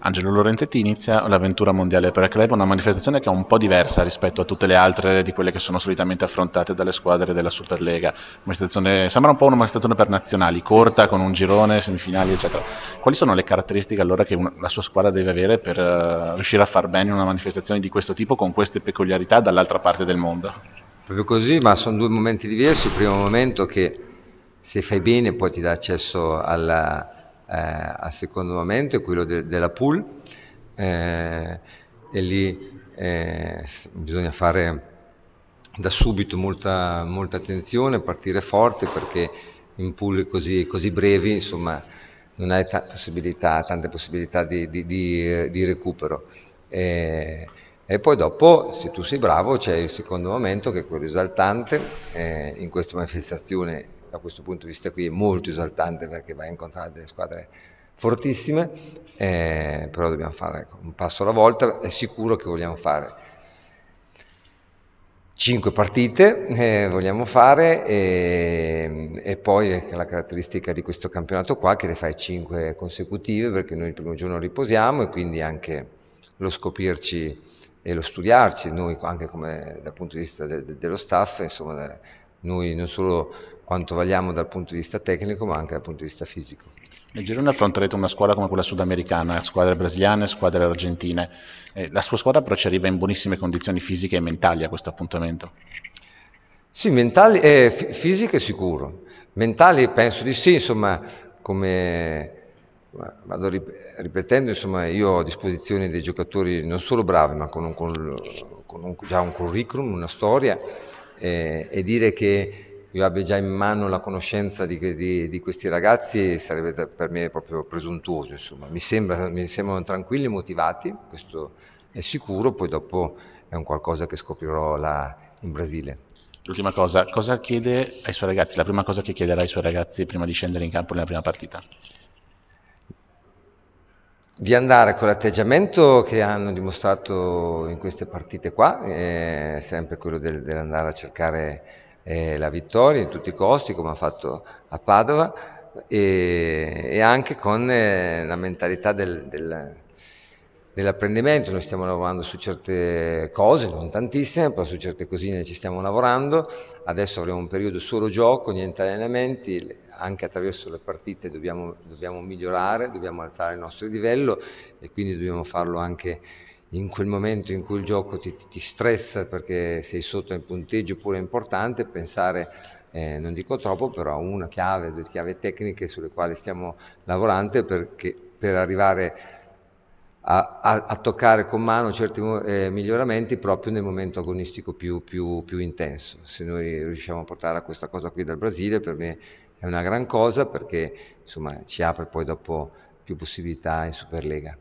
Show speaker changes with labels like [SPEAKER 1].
[SPEAKER 1] Angelo Lorenzetti inizia l'avventura mondiale per Club, una manifestazione che è un po' diversa rispetto a tutte le altre di quelle che sono solitamente affrontate dalle squadre della Superlega. Sembra un po' una manifestazione per nazionali, corta, con un girone, semifinali, eccetera. Quali sono le caratteristiche allora che una, la sua squadra deve avere per uh, riuscire a far bene una manifestazione di questo tipo con queste peculiarità dall'altra parte del mondo?
[SPEAKER 2] Proprio così, ma sono due momenti diversi. Il primo momento che se fai bene poi ti dà accesso alla eh, al secondo momento è quello de- della pool eh, e lì eh, bisogna fare da subito molta, molta attenzione, partire forte perché in pool così, così brevi insomma non hai t- possibilità, tante possibilità di, di, di, di recupero. E, e, poi dopo, se tu sei bravo, c'è il secondo momento che è quello esaltante. Eh, in questa manifestazione da questo punto di vista qui è molto esaltante perché va a incontrare delle squadre fortissime, eh, però dobbiamo fare ecco, un passo alla volta, è sicuro che vogliamo fare. Cinque partite eh, vogliamo fare e, eh, e, poi la caratteristica di questo campionato qua che le fai cinque consecutive perché noi il primo giorno riposiamo e quindi anche lo scoprirci e lo studiarci, noi anche come, dal punto di vista de, de, dello staff, insomma noi non solo quanto
[SPEAKER 1] valiamo dal punto di vista tecnico ma anche dal punto di vista fisico. Nel girone affronterete una squadra come quella sudamericana, squadre brasiliane, squadre argentine. Eh, la sua squadra però ci arriva in buonissime condizioni fisiche e mentali a questo appuntamento.
[SPEAKER 2] Sì, mentali, eh, f- fisiche sicuro, mentali penso di sì, insomma, come vado ripetendo, insomma, io ho a disposizione dei giocatori non solo bravi, ma con, un, con, con un, già un curriculum, una storia, eh, e dire che io abbia già in mano la conoscenza di, di, di questi ragazzi sarebbe per me proprio presuntuoso, insomma. Mi, sembra, mi sembrano tranquilli, e motivati, questo è sicuro, poi dopo è un qualcosa che scoprirò là
[SPEAKER 1] in Brasile. L'ultima cosa, cosa chiede ai suoi ragazzi? La prima cosa che chiederà ai suoi ragazzi prima di scendere in campo nella prima partita?
[SPEAKER 2] di andare con l'atteggiamento che hanno dimostrato in queste partite qua, eh, sempre quello del, dell'andare a cercare eh, la vittoria in tutti i costi, come ha fatto a Padova, e, e anche con eh, la mentalità del, del dell'apprendimento, noi stiamo lavorando su certe cose, non tantissime, però su certe cosine ci stiamo lavorando, adesso avremo un periodo solo gioco, niente allenamenti, anche attraverso le partite dobbiamo, dobbiamo migliorare, dobbiamo alzare il nostro livello e quindi dobbiamo farlo anche in quel momento in cui il gioco ti, ti stressa perché sei sotto il punteggio pure è importante pensare eh, non dico troppo però a una chiave due chiavi tecniche sulle quali stiamo lavorando perché per arrivare a, a, a toccare con mano certi eh, miglioramenti proprio nel momento agonistico più, più, più intenso. Se noi riusciamo a portare a questa cosa qui dal Brasile, per me è una gran cosa perché insomma, ci apre poi dopo più possibilità in
[SPEAKER 1] Superlega.